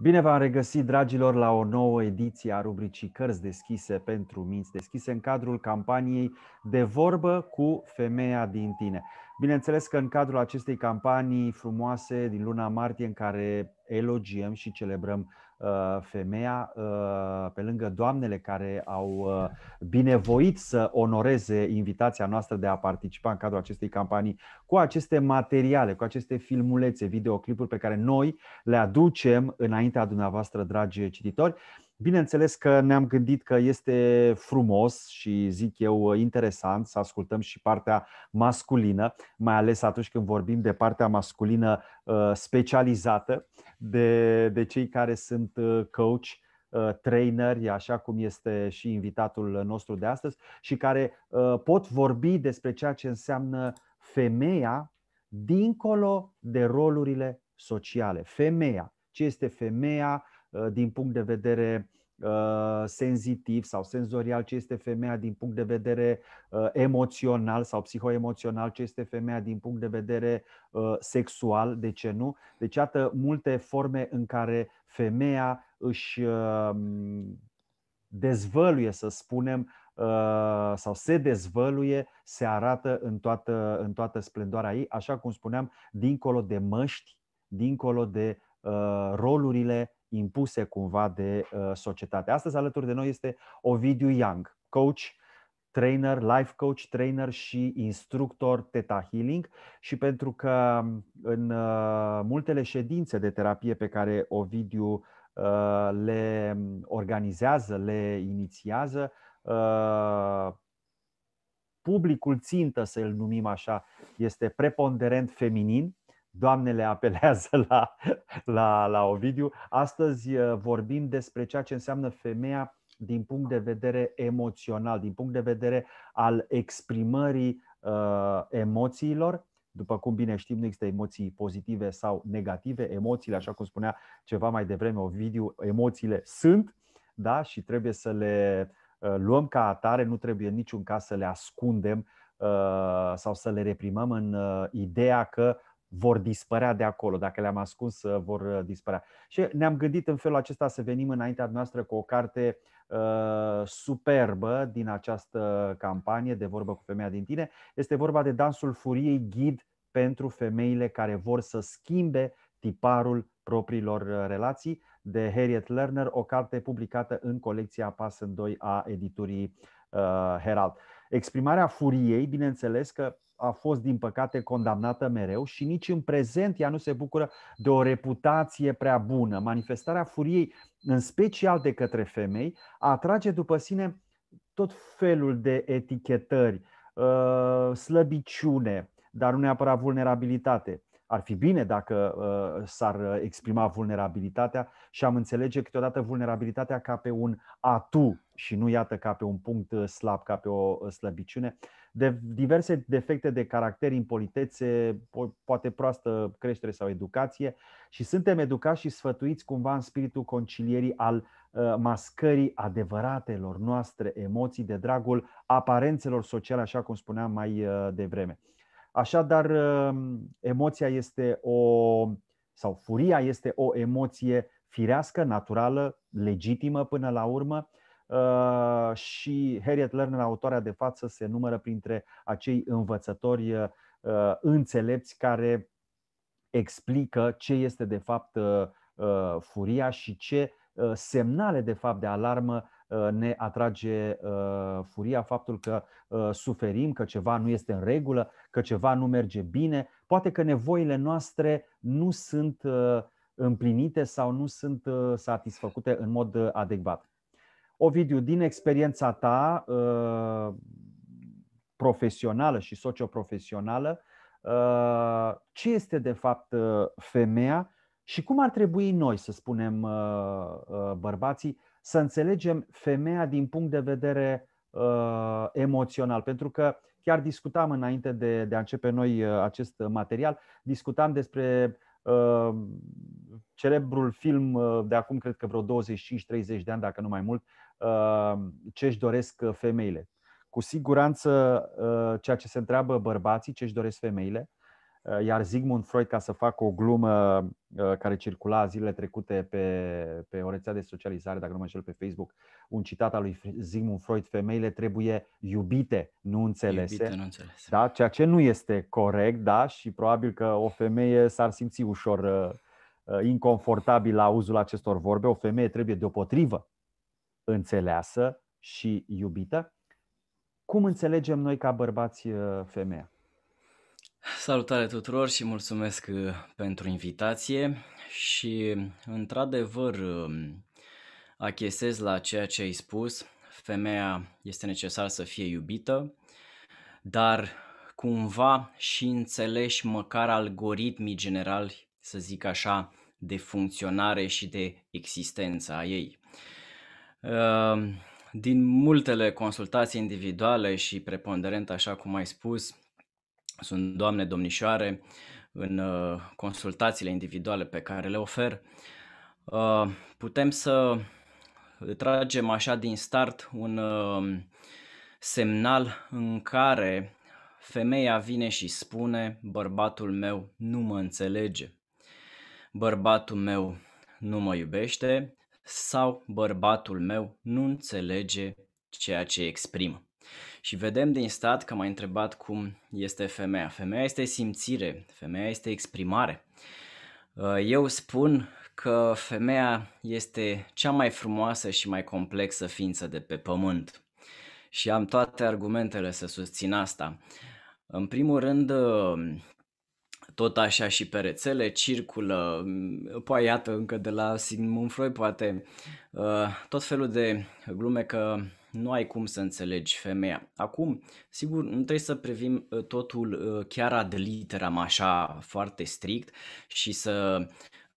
Bine v-am regăsit, dragilor, la o nouă ediție a rubricii Cărți deschise pentru minți, deschise în cadrul campaniei De vorbă cu femeia din tine. Bineînțeles că în cadrul acestei campanii frumoase din luna martie, în care elogiem și celebrăm Uh, femeia, uh, pe lângă doamnele care au uh, binevoit să onoreze invitația noastră de a participa în cadrul acestei campanii cu aceste materiale, cu aceste filmulețe, videoclipuri pe care noi le aducem înaintea dumneavoastră, dragi cititori. Bineînțeles că ne-am gândit că este frumos și, zic eu, interesant să ascultăm și partea masculină, mai ales atunci când vorbim de partea masculină uh, specializată, de, de cei care sunt uh, coach, uh, traineri, așa cum este și invitatul nostru de astăzi, și care pot vorbi despre ceea ce înseamnă femeia dincolo de rolurile sociale. Femeia, ce este femeia, Uh, din punct de vedere uh, senzitiv sau senzorial ce este femeia din punct de vedere uh, emoțional sau psihoemoțional ce este femeia din punct de vedere sexual, de ce nu? Deci iată multe forme în care femeia își um, dezvăluie, să spunem, sau se dezvăluie, se arată în toată, în toată splendoarea ei, așa cum spuneam, dincolo de măști, dincolo de rolurile impuse cumva de uh, societate. Astăzi alături de noi este Ovidiu Young, coach, trainer, life coach, trainer și instructor Theta Healing și pentru că în uh, multele ședințe de terapie pe care Ovidiu uh, le organizează, le inițiază, uh, publicul țintă, să îl numim așa, este preponderent feminin, doamnele apelează la, la, la Ovidiu. Astăzi uh, vorbim despre ceea ce înseamnă femeia din punct de vedere emoțional, din punct de vedere al exprimării uh, emoțiilor. După cum bine știm, nu există emoții pozitive sau negative. Emoțiile, așa cum spunea ceva mai devreme Ovidiu, emoțiile sunt da? și trebuie să le uh, luăm ca atare, nu trebuie în niciun caz să le ascundem uh, sau să le reprimăm în ideea că vor dispărea de acolo, dacă le-am ascuns, vor uh, dispărea. Și ne-am gândit în felul acesta să venim înaintea noastră cu o carte uh, superbă din această campanie de vorbă cu femeia din tine. Este vorba de Dansul Furiei, ghid pentru femeile care vor să schimbe tiparul propriilor uh, relații de Harriet Lerner, o carte publicată în colecția Pas în 2 a editurii uh, Herald. Uh, Exprimarea furiei, bineînțeles că a fost, din păcate, condamnată mereu și nici în prezent ea nu se bucură de o reputație prea bună. Manifestarea furiei, în special de către femei, atrage după sine tot felul de etichetări, ă, slăbiciune, dar nu neapărat vulnerabilitate, ar fi bine dacă uh, s-ar uh, exprima vulnerabilitatea și am înțelege câteodată vulnerabilitatea ca pe un atu și nu iată ca pe un punct uh, slab, ca pe o uh, slăbiciune, de diverse defecte de caracter, impolitețe, poate proastă creștere sau educație și suntem educați și sfătuiți cumva în spiritul concilierii al mascării adevăratelor noastre emoții de dragul aparențelor sociale, așa cum spuneam mai devreme. Așadar, um, emoția este o, sau furia este o emoție firească, naturală, legitimă până la urmă uh, și Harriet Lerner, autoarea de față, se numără printre acei învățători uh, înțelepți care explică ce este de fapt uh, furia și ce semnale de fapt de alarmă Uh, ne atrage uh, furia faptul că uh, suferim, că ceva nu este în regulă, că ceva nu merge bine, poate că nevoile noastre nu sunt împlinite sau nu sunt satisfăcute în mod adecvat. Ovidiu, din experiența ta profesională și socioprofesională, ce este de fapt femeia și cum ar trebui noi, să spunem, bărbații, să înțelegem femeia din punct de vedere uh, emoțional. Pentru că chiar discutam înainte de, de a începe noi uh, acest material, discutam despre uh, celebrul film uh, de acum, cred că vreo 25-30 de ani, dacă nu mai mult, uh, ce își doresc uh, femeile. Cu siguranță, uh, ceea ce se întreabă bărbații, ce își doresc femeile, Uh, iar Sigmund Freud, ca să fac o glumă uh, care circula zilele trecute pe, pe o rețea de socializare, dacă nu mă înșel pe Facebook, un citat al lui Sigmund Freud, femeile trebuie iubite, nu înțelese. Iubite, nu înțelese. Da? Ceea ce nu este corect, da? Și probabil că o femeie s-ar simți ușor uh, inconfortabil la uzul acestor vorbe. O femeie trebuie deopotrivă înțeleasă și iubită. Cum înțelegem noi ca bărbați femeia? Salutare tuturor și mulțumesc uh, pentru invitație și într-adevăr um, achesez la ceea ce ai spus. Femeia este necesar să fie iubită, dar cumva și înțelegi măcar algoritmii generali, să zic așa, de funcționare și de existență a ei. Um, din multele consultații individuale și preponderent, așa cum ai spus, sunt doamne, domnișoare, în uh, consultațiile individuale pe care le ofer, uh, putem să tragem așa din start un uh, semnal în care femeia vine și spune bărbatul meu nu mă înțelege, bărbatul meu nu mă iubește sau bărbatul meu nu înțelege ceea ce exprimă. Și vedem din stat că m-ai întrebat cum este femeia. Femeia este simțire, femeia este exprimare. Uh, eu spun că femeia este cea mai frumoasă și mai complexă ființă de pe pământ. Și am toate argumentele să susțin asta. În primul rând, uh, tot așa și pe rețele circulă, mm, poate păi, iată încă de la Sigmund Freud poate, uh, tot felul de glume că nu ai cum să înțelegi femeia. Acum, sigur, nu trebuie să privim ă, totul ă, chiar ad literam așa foarte strict și să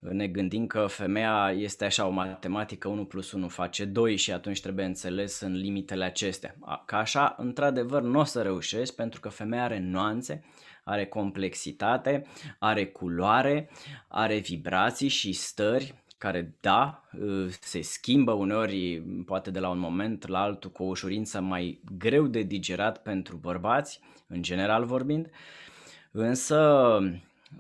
ă, ne gândim că femeia este așa o matematică 1 plus 1 face 2 și atunci trebuie înțeles în limitele acestea. Ca așa, într-adevăr, nu o să reușești pentru că femeia are nuanțe, are complexitate, are culoare, are vibrații și stări care, da, uh, se schimbă uneori, poate de la un moment la altul, cu o ușurință mai greu de digerat pentru bărbați, în general vorbind, însă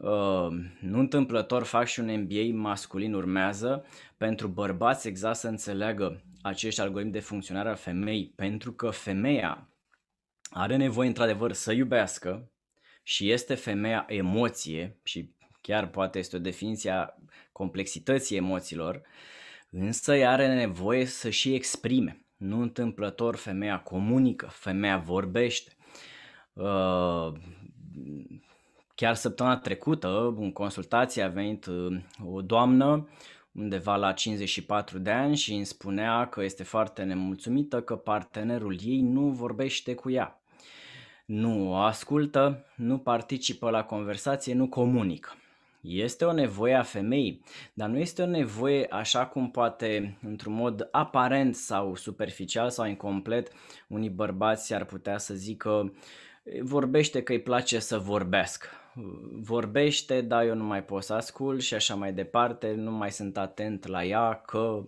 uh, nu întâmplător fac și un MBA masculin urmează pentru bărbați exact să înțeleagă acești algoritmi de funcționare a femei, pentru că femeia are nevoie într-adevăr să iubească și este femeia emoție și chiar poate este o definiție complexității emoțiilor, însă ea are nevoie să și exprime. Nu întâmplător femeia comunică, femeia vorbește. Uh, chiar săptămâna trecută, în consultație, a venit uh, o doamnă undeva la 54 de ani și îmi spunea că este foarte nemulțumită că partenerul ei nu vorbește cu ea. Nu o ascultă, nu participă la conversație, nu comunică. Este o nevoie a femeii, dar nu este o nevoie așa cum poate, într-un mod aparent sau superficial sau incomplet, unii bărbați ar putea să zică vorbește că îi place să vorbească. Vorbește, dar eu nu mai pot să ascult și așa mai departe, nu mai sunt atent la ea că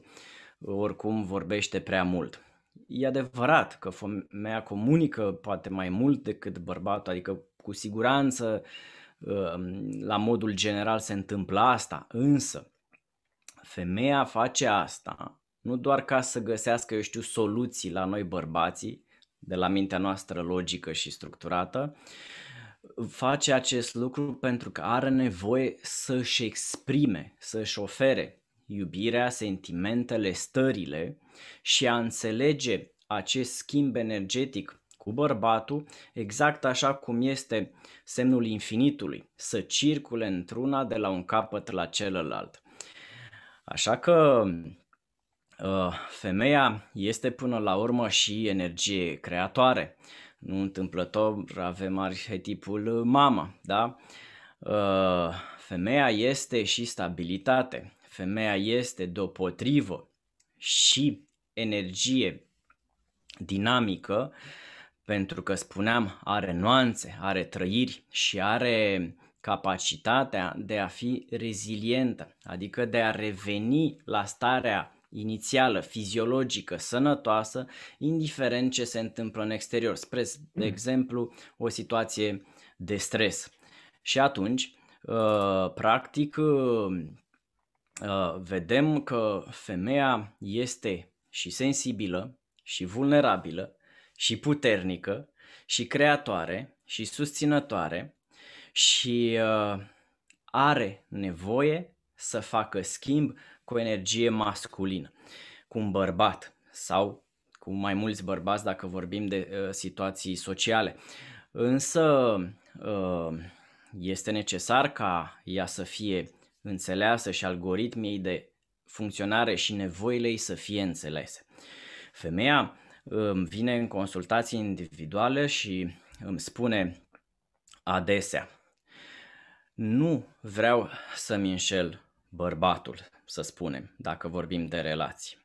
oricum vorbește prea mult. E adevărat că femeia comunică poate mai mult decât bărbatul, adică cu siguranță uh, Ehm, la modul general se întâmplă asta, însă femeia face asta nu doar ca să găsească, eu știu, soluții la noi bărbații, de la mintea noastră logică și structurată, face acest lucru pentru că are nevoie să-și exprime, să-și ofere iubirea, sentimentele, stările și a înțelege acest schimb energetic cu bărbatul, exact așa cum este semnul infinitului, să circule într-una de la un capăt la celălalt. Așa că uh, femeia este până la urmă și energie creatoare. Nu întâmplător avem arhetipul mama, da? Uh, femeia este și stabilitate. Femeia este deopotrivă și energie dinamică pentru că spuneam, are nuanțe, are trăiri și are capacitatea de a fi rezilientă, adică de a reveni la starea inițială, fiziologică, sănătoasă, indiferent ce se întâmplă în exterior, spre de mm. exemplu o situație de stres. Și atunci, ă, practic, ă, ă, vedem că femeia este și sensibilă și vulnerabilă și puternică și creatoare și susținătoare și uh, are nevoie să facă schimb cu energie masculină, cu un bărbat sau cu mai mulți bărbați dacă vorbim de uh, situații sociale. Însă uh, este necesar ca ea să fie înțeleasă și algoritmii de funcționare și nevoile ei să fie înțelese. Femeia îmi vine în consultații individuale și îmi spune adesea nu vreau să-mi înșel bărbatul, să spunem, dacă vorbim de relații.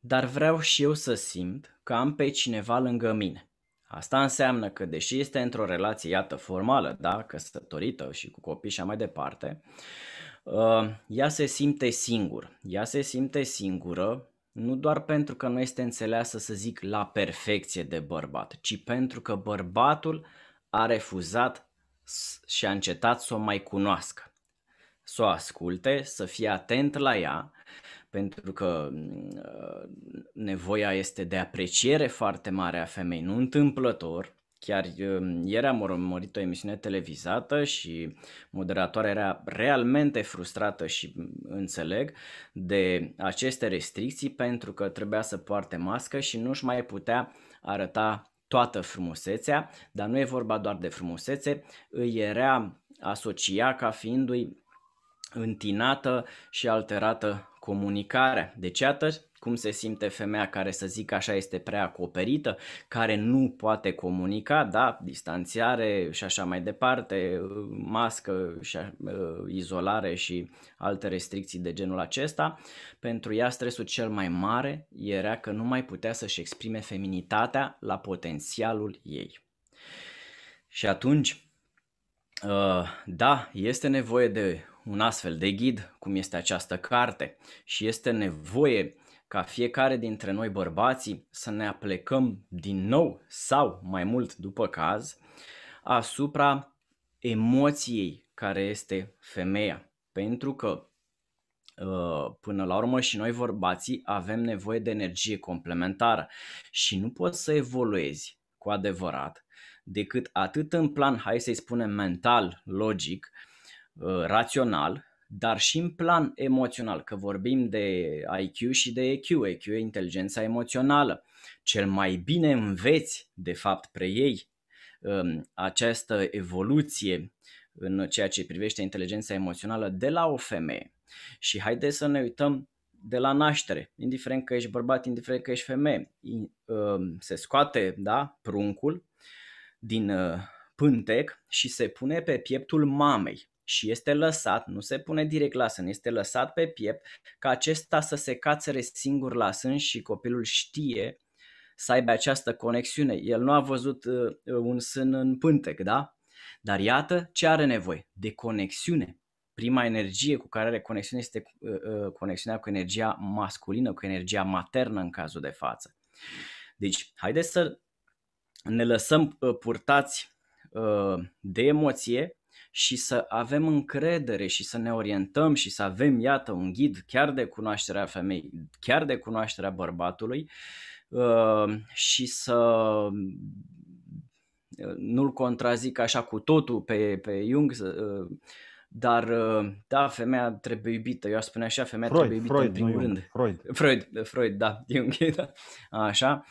Dar vreau și eu să simt că am pe cineva lângă mine. Asta înseamnă că, deși este într-o relație, iată, formală, da, căsătorită și cu copii și mai departe, ă, ea se simte singur, ea se simte singură nu doar pentru că nu este înțeleasă să zic la perfecție de bărbat, ci pentru că bărbatul a refuzat și a încetat să o mai cunoască, să o asculte, să fie atent la ea, pentru că mm, uh, nevoia este de apreciere foarte mare a femei, nu întâmplător, Chiar um, ieri am urmărit o emisiune televizată și moderatoarea era realmente frustrată și înțeleg de aceste restricții pentru că trebuia să poarte mască și nu-și mai putea arăta toată frumusețea, dar nu e vorba doar de frumusețe, îi era asocia ca fiindu-i întinată și alterată comunicarea. Deci, iată cum se simte femeia care să zic așa este prea acoperită, care nu poate comunica, da, distanțiare și așa mai departe, mască și uh, izolare și alte restricții de genul acesta. Pentru ea stresul cel mai mare era că nu mai putea să-și exprime feminitatea la potențialul ei. Și atunci, uh, da, este nevoie de un astfel de ghid, cum este această carte, și este nevoie ca fiecare dintre noi bărbații să ne aplecăm din nou sau mai mult după caz asupra emoției care este femeia. Pentru că uh, până la urmă și noi bărbații avem nevoie de energie complementară și nu poți să evoluezi cu adevărat decât atât în plan, hai să-i spunem mental, logic, uh, rațional, dar și în plan emoțional, că vorbim de IQ și de EQ. EQ e inteligența emoțională. Cel mai bine înveți, de fapt, preiei um, această evoluție în ceea ce privește inteligența emoțională de la o femeie. Și haideți să ne uităm de la naștere, indiferent că ești bărbat, indiferent că ești femeie, um, se scoate da, pruncul din uh, pântec și se pune pe pieptul mamei și este lăsat, nu se pune direct la sân, este lăsat pe piept ca acesta să se cațere singur la sân și copilul știe să aibă această conexiune. El nu a văzut uh, uh un sân în pântec, da? Dar iată ce are nevoie, de conexiune. Prima energie cu care are conexiune este uh, uh, conexiunea cu energia masculină, cu energia maternă în cazul de față. Deci, haideți să ne lăsăm purtați de emoție și să avem încredere și să ne orientăm și să avem, iată, un ghid chiar de cunoașterea femeii, chiar de cunoașterea bărbatului uh, și să uh, nu-l contrazic așa cu totul pe, pe Jung, uh, dar da, femeia trebuie iubită, eu aș spune așa, femeia Freud, trebuie iubită Freud, în primul rând. Freud. Freud, Freud, da, Jung, da, așa.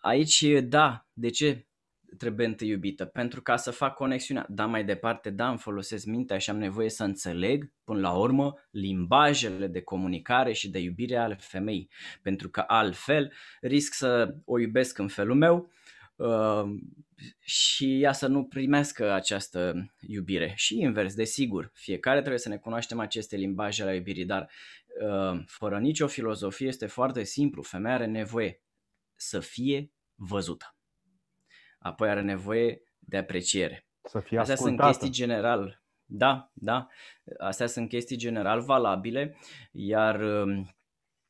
Aici, da, de ce? trebuie întâi iubită, pentru ca să fac conexiunea. Da, mai departe, da, îmi folosesc mintea și am nevoie să înțeleg, până la urmă, limbajele de comunicare și de iubire ale femeii, pentru că altfel risc să o iubesc în felul meu uh, și ea să nu primească această iubire. Și invers, desigur, fiecare trebuie să ne cunoaștem aceste limbaje ale iubirii, dar uh, fără nicio filozofie este foarte simplu, femeia are nevoie să fie văzută apoi are nevoie de apreciere. Să fie Astea ascultată. sunt chestii general. Da, da. Astea sunt chestii general valabile, iar um,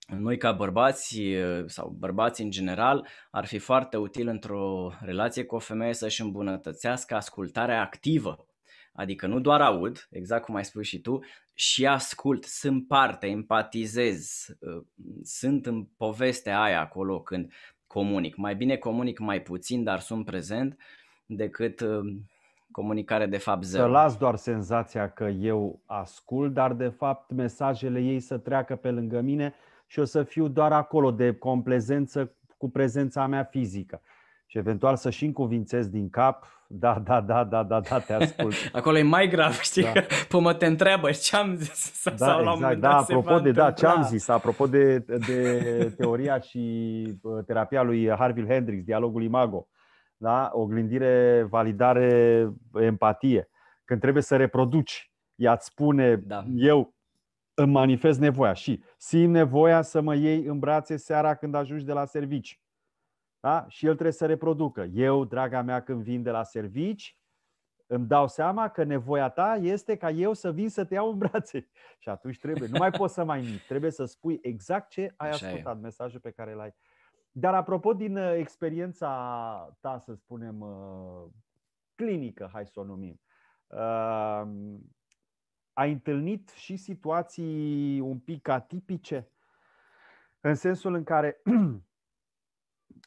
noi ca bărbați uh, sau bărbați în general ar fi foarte util într-o relație cu o femeie să-și îmbunătățească ascultarea activă. Adică nu doar aud, exact cum ai spus și tu, și ascult, sunt parte, empatizez, uh, sunt în povestea aia acolo când comunic. Mai bine comunic mai puțin, dar sunt prezent, decât uh, comunicare de fapt zero. Să las doar senzația că eu ascult, dar de fapt mesajele ei să treacă pe lângă mine și o să fiu doar acolo de complezență cu prezența mea fizică și eventual să și încuvințezi din cap, da, da, da, da, da, da, te ascult. Acolo e mai grav, știi, da. că păi mă te întreabă ce am zis da, sau exact, da, la exact, da, apropo de, da, ce am zis, apropo de, de teoria și terapia lui Harville Hendrix, dialogul imago, da, oglindire, validare, empatie, când trebuie să reproduci, ea îți spune, da. eu îmi manifest nevoia și simt nevoia să mă iei în brațe seara când ajungi de la servici da? Și el trebuie să reproducă. Eu, draga mea, când vin de la servici, îmi dau seama că nevoia ta este ca eu să vin să te iau în brațe. Și atunci trebuie, nu mai poți să mai mint, trebuie să spui exact ce ai Așa ascultat, e. mesajul pe care l-ai. Dar apropo din uh, experiența ta, să spunem, uh, clinică, hai să o numim, uh, ai întâlnit și situații un pic atipice, în sensul în care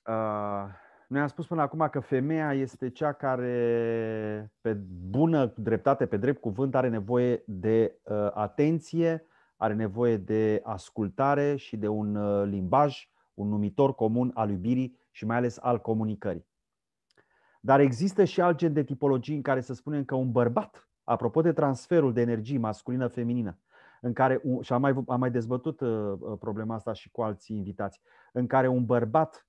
Ah, noi am spus până acum că femeia este cea care, pe bună dreptate, pe drept cuvânt, are nevoie de uh, atenție, are nevoie de ascultare și de un uh, limbaj, un numitor comun al iubirii și mai ales al comunicării. Dar există și alt gen de tipologii în care să spunem că un bărbat, apropo de transferul de energie masculină-feminină, în care, și am mai, am mai dezbătut uh, problema asta și cu alții invitați, în care un bărbat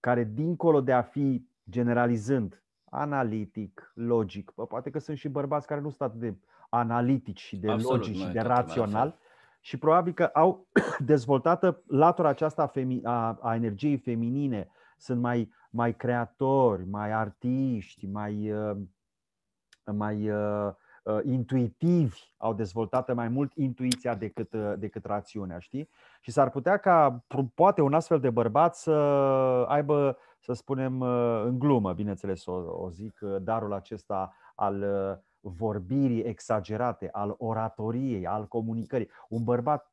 care dincolo de a fi generalizând, analitic, logic, bă, poate că sunt și bărbați care nu sunt atât de analitici și de Absolut, logici și de rațional și probabil că au dezvoltată latura aceasta a, femi- a, a energiei feminine, sunt mai, mai creatori, mai artiști, mai, uh, mai uh, Uh, intuitivi au dezvoltat mai mult intuiția decât, uh, decât rațiunea, știi? Și s-ar putea ca poate un astfel de bărbat să aibă, să spunem, uh, în glumă, bineînțeles o, o zic, darul acesta al vorbirii exagerate, al oratoriei, al comunicării. Un bărbat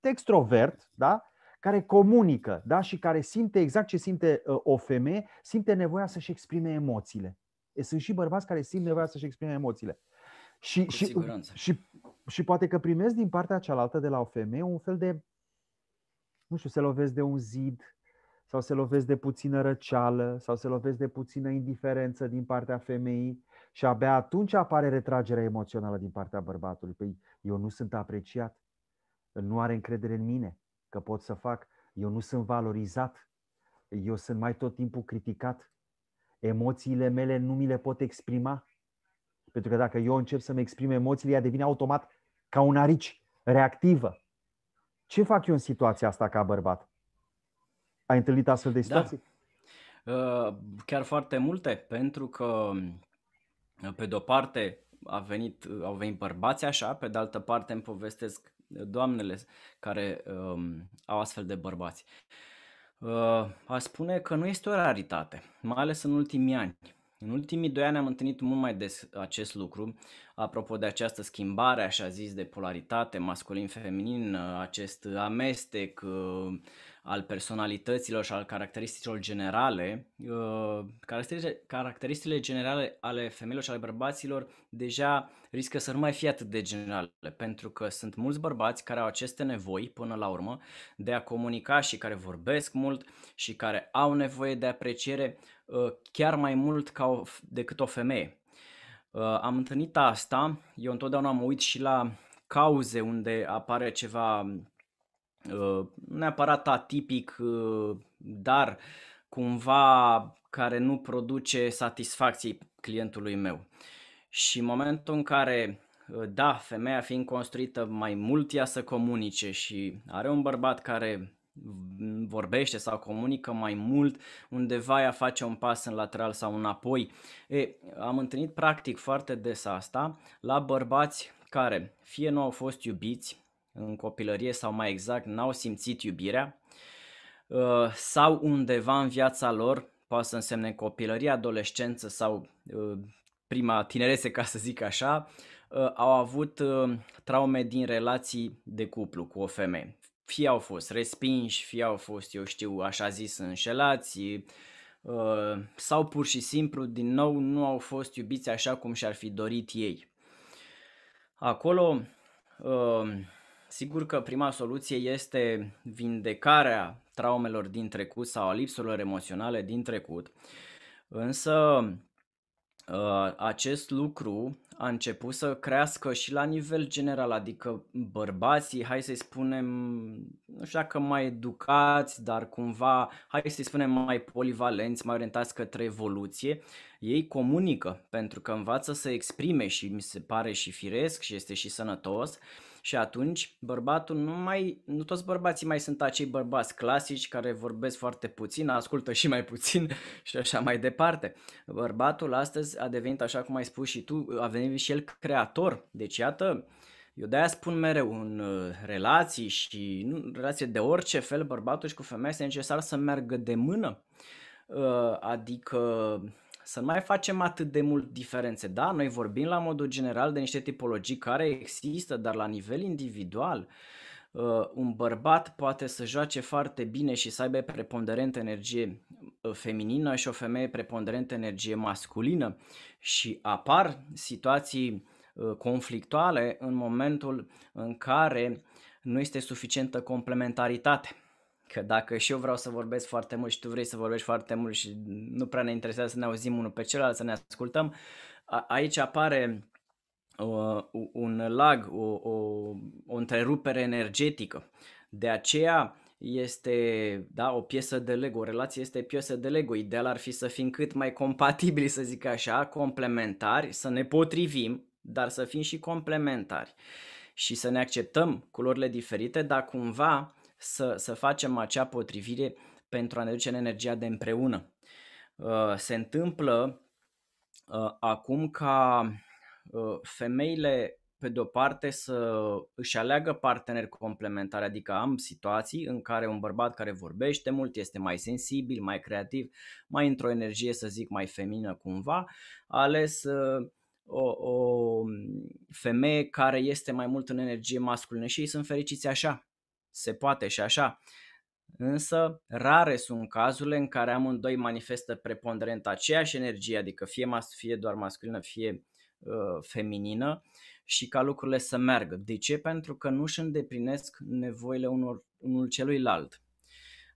extrovert, da? care comunică da? și care simte exact ce simte o femeie, simte nevoia să-și exprime emoțiile sunt și bărbați care simt nevoia să-și exprime emoțiile. Și, și, și, și poate că primesc din partea cealaltă de la o femeie un fel de, nu știu, se lovesc de un zid sau se lovesc de puțină răceală sau se lovesc de puțină indiferență din partea femeii și abia atunci apare retragerea emoțională din partea bărbatului. Păi eu nu sunt apreciat, nu are încredere în mine că pot să fac, eu nu sunt valorizat, eu sunt mai tot timpul criticat, emoțiile mele nu mi le pot exprima. Pentru că dacă eu încep să-mi exprim emoțiile, ea devine automat ca un arici, reactivă. Ce fac eu în situația asta ca bărbat? Ai întâlnit astfel de da. situații? Da. Chiar foarte multe, pentru că, uh, pe de-o parte, a venit, uh, au venit bărbați așa, pe de altă parte îmi povestesc doamnele care um, au astfel de bărbați. Uh, Uh, a spune că nu este o raritate, mai ales în ultimii ani. În ultimii doi ani am întâlnit mult mai des acest lucru, apropo de această schimbare, așa zis, de polaritate masculin-feminin, uh, acest amestec, uh, al personalităților și al caracteristicilor generale, uh, caracteristicile, generale ale femeilor și ale bărbaților deja riscă să nu mai fie atât de generale, pentru că sunt mulți bărbați care au aceste nevoi până la urmă de a comunica și care vorbesc mult și care au nevoie de apreciere uh, chiar mai mult ca o, decât o femeie. Uh, am întâlnit asta, eu întotdeauna mă uit și la cauze unde apare ceva Uh, neapărat atipic, uh, dar cumva care nu produce satisfacții clientului meu. Și în momentul în care, uh, da, femeia fiind construită mai mult ea să comunice și are un bărbat care vorbește sau comunică mai mult, undeva ea face un pas în lateral sau înapoi. E, am întâlnit practic foarte des asta la bărbați care fie nu au fost iubiți, în copilărie sau mai exact n-au simțit iubirea uh, sau undeva în viața lor, poate să însemne copilărie, adolescență sau uh, prima tinerețe, ca să zic așa, uh, au avut traume din relații de cuplu cu o femeie. Fie au fost respinși, fie au fost, eu știu, așa zis, înșelați, sau pur și simplu, din nou, nu au fost iubiți așa cum și-ar fi dorit ei. Acolo, Sigur că prima soluție este vindecarea traumelor din trecut sau a lipsurilor emoționale din trecut, însă uh, acest lucru a început să crească și la nivel general, adică bărbații, hai să-i spunem, nu știu dacă mai educați, dar cumva, hai să-i spunem mai polivalenți, mai orientați către evoluție, ei comunică pentru că învață să exprime și mi se pare și firesc și este și sănătos și atunci, bărbatul nu mai, nu toți bărbații mai sunt acei bărbați clasici care vorbesc foarte puțin, ascultă și mai puțin și așa mai departe. Bărbatul astăzi a devenit, așa cum ai spus și tu, a venit și el creator. Deci, iată, eu de-aia spun mereu în uh, relații și în relație de orice fel, bărbatul și cu femeia este necesar să meargă de mână. Uh, adică să nu mai facem atât de mult diferențe. Da, noi vorbim la modul general de niște tipologii care există, dar la nivel individual, uh, un bărbat poate să joace foarte bine și să aibă preponderent energie uh, feminină și o femeie preponderent energie masculină și apar situații uh, conflictuale în momentul în care nu este suficientă complementaritate. Că dacă și eu vreau să vorbesc foarte mult și tu vrei să vorbești foarte mult și nu prea ne interesează să ne auzim unul pe celălalt, să ne ascultăm, a- aici apare uh, un lag, o, o, o întrerupere energetică. De aceea este da, o piesă de Lego, o relație este piesă de Lego. Ideal ar fi să fim cât mai compatibili, să zic așa, complementari, să ne potrivim, dar să fim și complementari și să ne acceptăm culorile diferite, dar cumva să, să facem acea potrivire pentru a ne duce în energia de împreună. Uh, se întâmplă uh, acum ca uh, femeile pe de-o parte să își aleagă parteneri complementari, adică am situații în care un bărbat care vorbește mult este mai sensibil, mai creativ, mai într-o energie, să zic, mai feminină cumva, a ales o, o femeie care este mai mult în energie masculină și ei sunt fericiți așa se poate și așa. Însă, rare sunt cazurile în care amândoi manifestă preponderent aceeași energie, adică fie, mas- fie doar masculină, fie uh, feminină, și ca lucrurile să meargă. De ce? Pentru că nu își îndeplinesc nevoile unor, unul celuilalt.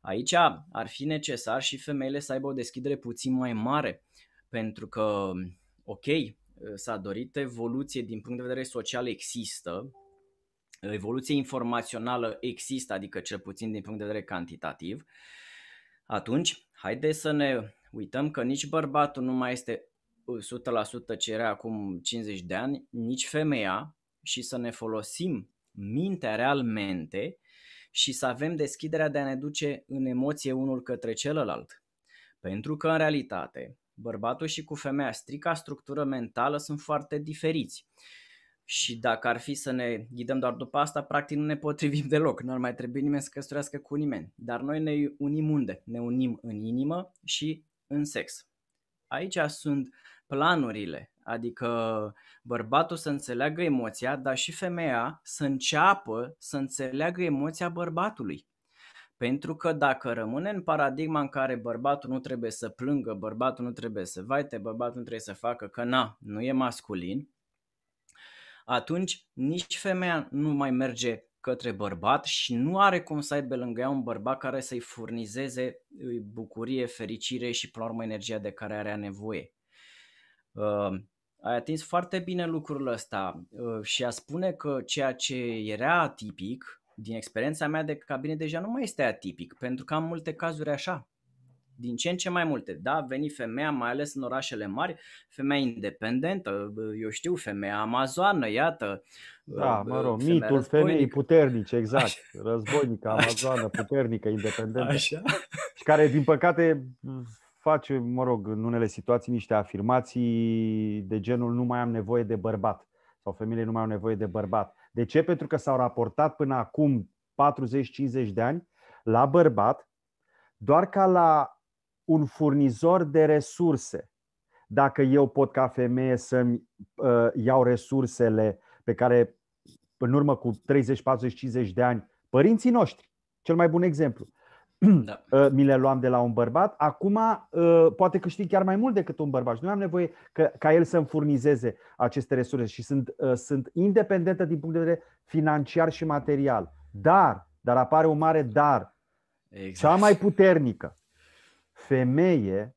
Aici ar fi necesar și femeile să aibă o deschidere puțin mai mare, pentru că, ok, s-a dorit evoluție din punct de vedere social există, evoluție informațională există, adică cel puțin din punct de vedere cantitativ, atunci haideți să ne uităm că nici bărbatul nu mai este 100% ce era acum 50 de ani, nici femeia și să ne folosim mintea realmente și să avem deschiderea de a ne duce în emoție unul către celălalt. Pentru că, în realitate, bărbatul și cu femeia, strica structură mentală sunt foarte diferiți. Și dacă ar fi să ne ghidăm doar după asta, practic nu ne potrivim deloc, nu ar mai trebui nimeni să căsătorească cu nimeni. Dar noi ne unim unde? Ne unim în inimă și în sex. Aici sunt planurile, adică bărbatul să înțeleagă emoția, dar și femeia să înceapă să înțeleagă emoția bărbatului. Pentru că dacă rămâne în paradigma în care bărbatul nu trebuie să plângă, bărbatul nu trebuie să vaite, bărbatul nu trebuie să facă, că na, nu e masculin, atunci nici femeia nu mai merge către bărbat și nu are cum să aibă lângă ea un bărbat care să-i furnizeze bucurie, fericire și, până la urmă, energia de care are nevoie. Uh, ai atins foarte bine lucrul ăsta uh, și a spune că ceea ce era atipic, din experiența mea de cabine, deja nu mai este atipic, pentru că am multe cazuri așa din ce în ce mai multe. Da, veni femeia, mai ales în orașele mari, femeia independentă, eu știu, femeia amazoană, iată. Da, mă rog, femeia mitul războinică. femeii puternice, exact. Așa. Războinică, amazoană, puternică, independentă. Așa. Și care, din păcate, face, mă rog, în unele situații niște afirmații de genul nu mai am nevoie de bărbat sau femeile nu mai au nevoie de bărbat. De ce? Pentru că s-au raportat până acum 40-50 de ani la bărbat doar ca la un furnizor de resurse. Dacă eu pot ca femeie să-mi uh, iau resursele pe care în urmă cu 30, 40, 50 de ani, părinții noștri, cel mai bun exemplu, da. Uh, mi le luam de la un bărbat, acum uh, poate câștig chiar mai mult decât un bărbat și nu am nevoie ca, ca el să-mi furnizeze aceste resurse și sunt, uh, sunt independentă din punct de vedere financiar și material. Dar, dar apare un mare dar, exact. cea mai puternică femeie,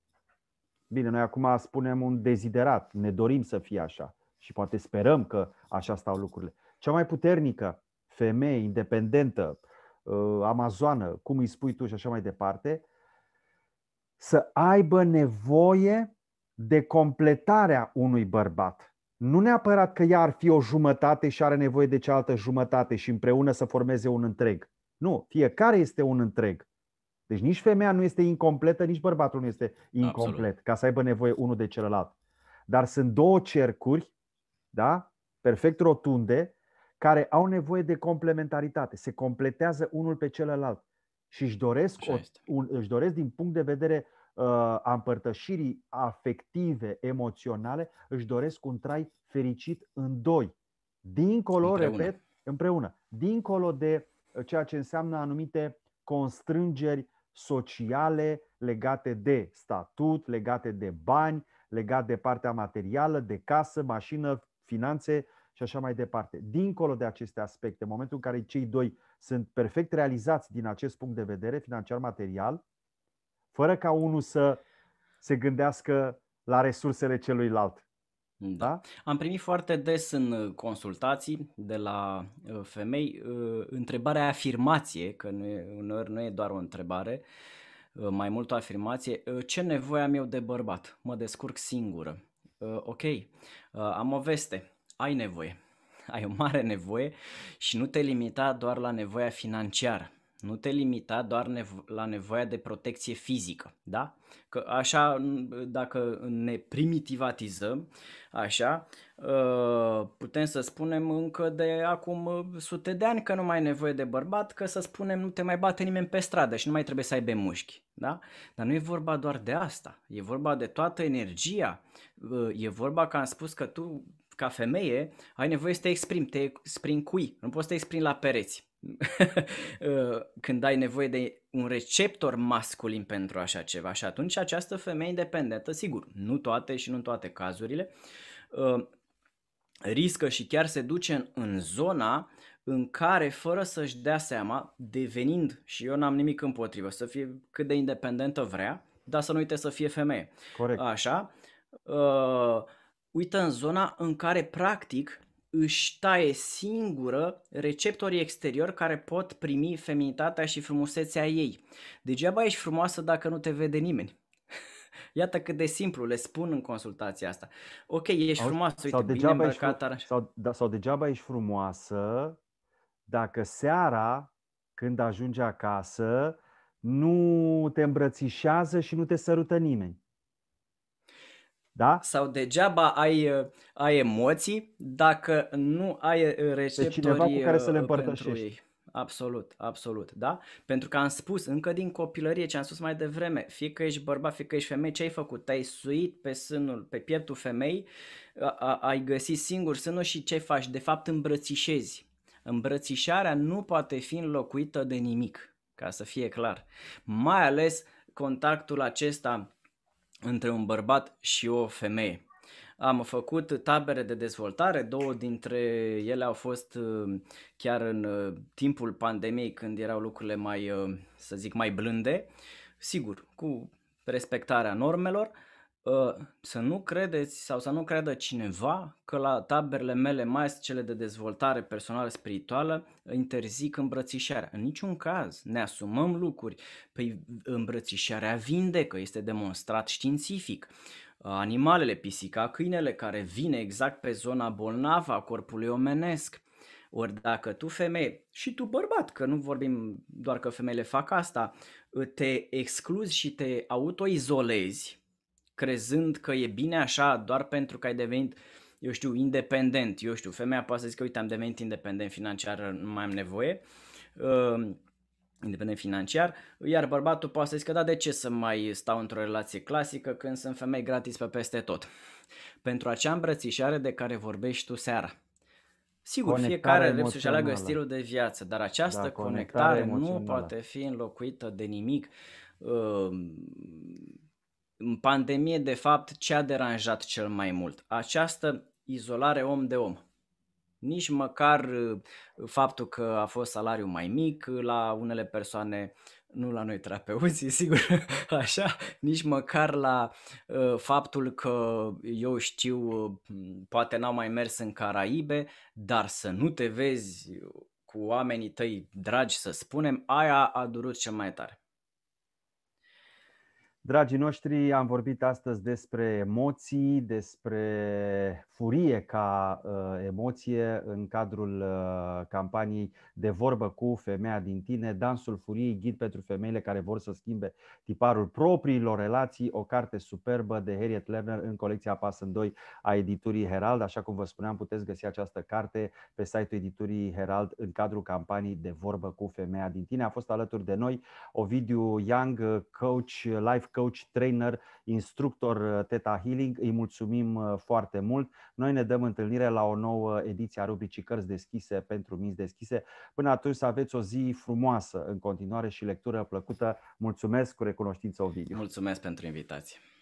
bine, noi acum spunem un deziderat, ne dorim să fie așa și poate sperăm că așa stau lucrurile. Cea mai puternică femeie independentă, uh, amazoană, cum îi spui tu și așa mai departe, să aibă nevoie de completarea unui bărbat. Nu neapărat că ea ar fi o jumătate și are nevoie de cealaltă jumătate și împreună să formeze un întreg. Nu, fiecare este un întreg. Deci nici femeia nu este incompletă, nici bărbatul nu este incomplet, Absolut. ca să aibă nevoie unul de celălalt. Dar sunt două cercuri, da? perfect rotunde, care au nevoie de complementaritate. Se completează unul pe celălalt și își doresc, o, un, își doresc din punct de vedere uh, a împărtășirii afective, emoționale, își doresc un trai fericit în doi. Dincolo, împreună. repet, împreună. Dincolo de uh, ceea ce înseamnă anumite constrângeri sociale legate de statut, legate de bani, legate de partea materială, de casă, mașină, finanțe și așa mai departe. Dincolo de aceste aspecte, în momentul în care cei doi sunt perfect realizați din acest punct de vedere financiar-material, fără ca unul să se gândească la resursele celuilalt. Da. Am primit foarte des în uh, consultații de la uh, femei uh, întrebarea afirmație, că nu e, uneori nu e doar o întrebare, mai mult o afirmație, ce nevoie am eu de bărbat? Mă descurc singură. Ok, am o veste, ai nevoie, ai o mare nevoie și nu te limita doar la nevoia financiară nu te limita doar nevo- la nevoia de protecție fizică, da? Că așa, dacă ne primitivatizăm, așa, uh, putem să spunem încă de acum uh, sute de ani că nu mai ai nevoie de bărbat, că să spunem nu te mai bate nimeni pe stradă și nu mai trebuie să ai mușchi, da? Dar nu e vorba doar de asta, e vorba de toată energia, uh, e vorba că am spus că tu ca femeie ai nevoie să te exprimi, te exprimi cui? Nu poți să te exprimi la pereți Ă, când ai nevoie de un receptor masculin pentru așa ceva și atunci această femeie independentă, sigur, nu toate și nu în toate cazurile, ă, riscă și chiar se duce în, în zona în care, fără să-și dea seama, devenind, și eu n-am nimic împotrivă, să fie cât de independentă vrea, dar să nu uite să fie femeie. Corect. Așa. Uh, uită în zona în care, practic, își taie singură receptorii exteriori care pot primi feminitatea și frumusețea ei. Degeaba ești frumoasă dacă nu te vede nimeni. Iată cât de simplu le spun în consultația asta. Ok, ești Auzi, frumoasă, uite, sau bine degeaba Ești, frum- sau, da, sau degeaba ești frumoasă dacă seara, când ajungi acasă, nu te îmbrățișează și nu te sărută nimeni da? Sau degeaba ai, uh, ai emoții dacă nu ai receptorii uh, Pe cineva cu care să le uh, împărtășești. ei. Absolut, absolut, da? Pentru că am spus încă din copilărie ce am spus mai devreme, fie că ești bărbat, fie că ești femeie, ce ai făcut? Te-ai suit pe sânul, pe pieptul femei, a, a, ai găsit singur sânul și ce faci? De fapt îmbrățișezi. Îmbrățișarea nu poate fi înlocuită de nimic, ca să fie clar. Mai ales contactul acesta între un bărbat și o femeie. Am făcut tabere de dezvoltare, două dintre ele au fost uh, chiar în uh, timpul pandemiei când erau lucrurile mai, uh, să zic, mai blânde, sigur, cu respectarea normelor Ă, să nu credeți sau să nu creadă cineva că la taberele mele, mai ales cele de dezvoltare personală spirituală, interzic îmbrățișarea. În niciun caz ne asumăm lucruri. Păi îmbrățișarea vindecă, este demonstrat științific. Animalele, pisica, câinele care vine exact pe zona bolnavă a corpului omenesc. Ori dacă tu femeie și tu bărbat, că nu vorbim doar că femeile fac asta, te excluzi și te autoizolezi crezând că e bine așa doar pentru că ai devenit, eu știu, independent. Eu știu, femeia poate să zică, uite, am devenit independent financiar, nu mai am nevoie. Uh, independent financiar, iar bărbatul poate să zică, da, de ce să mai stau într-o relație clasică când sunt femei gratis pe peste tot? Pentru acea îmbrățișare de care vorbești tu seara. Sigur, conectare fiecare trebuie să-și aleagă stilul de viață, dar această da, conectare, conectare nu poate fi înlocuită de nimic. Uh, în pandemie, de fapt, ce a deranjat cel mai mult? Această izolare om de om. Nici măcar uh, faptul că a fost salariu mai mic uh, la unele persoane, nu la noi terapeuții, sigur, așa, nici măcar la uh, faptul că eu știu, uh, poate n-au mai mers în Caraibe, dar să nu te vezi uh, cu oamenii tăi dragi, să spunem, aia a durut cel mai tare. Dragii noștri, am vorbit astăzi despre emoții, despre furie ca uh, emoție în cadrul uh, campaniei de vorbă cu femeia din tine, Dansul Furiei, ghid pentru femeile care vor să schimbe tiparul propriilor relații, o carte superbă de Harriet Lerner în colecția Pas în 2 a editurii Herald. Așa cum vă spuneam, puteți găsi această carte pe site-ul editurii Herald în cadrul campaniei de vorbă cu femeia din tine. A fost alături de noi Ovidiu Young, coach life coach, trainer, instructor uh, Teta Healing. Îi mulțumim uh, foarte mult. Noi ne dăm întâlnire la o nouă ediție a rubricii Cărți deschise pentru minți deschise. Până atunci să aveți o zi frumoasă în continuare și lectură plăcută. Mulțumesc cu recunoștință, Ovidiu. Mulțumesc pentru invitație.